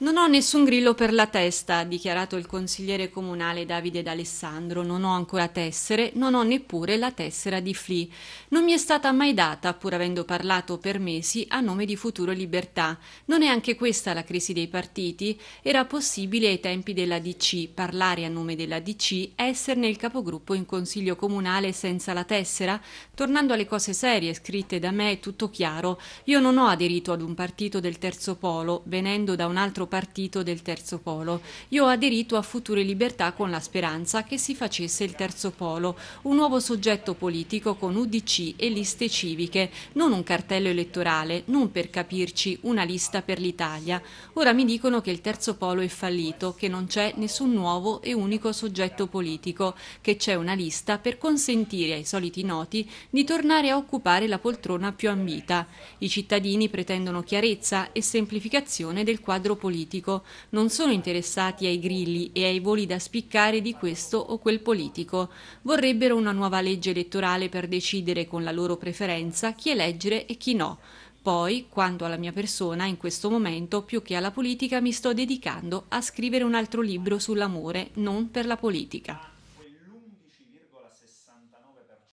Non ho nessun grillo per la testa, ha dichiarato il consigliere comunale Davide D'Alessandro. Non ho ancora tessere, non ho neppure la tessera di FLI. Non mi è stata mai data, pur avendo parlato per mesi, a nome di Futuro Libertà. Non è anche questa la crisi dei partiti? Era possibile ai tempi della DC parlare a nome della DC, esserne il capogruppo in consiglio comunale senza la tessera? Tornando alle cose serie scritte da me è tutto chiaro. Io non ho aderito ad un partito del terzo polo, venendo da un altro partito del terzo polo. Io ho aderito a Future Libertà con la speranza che si facesse il terzo polo, un nuovo soggetto politico con UDC e liste civiche, non un cartello elettorale, non per capirci una lista per l'Italia. Ora mi dicono che il terzo polo è fallito, che non c'è nessun nuovo e unico soggetto politico, che c'è una lista per consentire ai soliti noti di tornare a occupare la poltrona più ambita. I cittadini pretendono chiarezza e semplificazione del quadro politico politico non sono interessati ai grilli e ai voli da spiccare di questo o quel politico, vorrebbero una nuova legge elettorale per decidere con la loro preferenza chi eleggere e chi no. Poi, quanto alla mia persona, in questo momento, più che alla politica, mi sto dedicando a scrivere un altro libro sull'amore, non per la politica.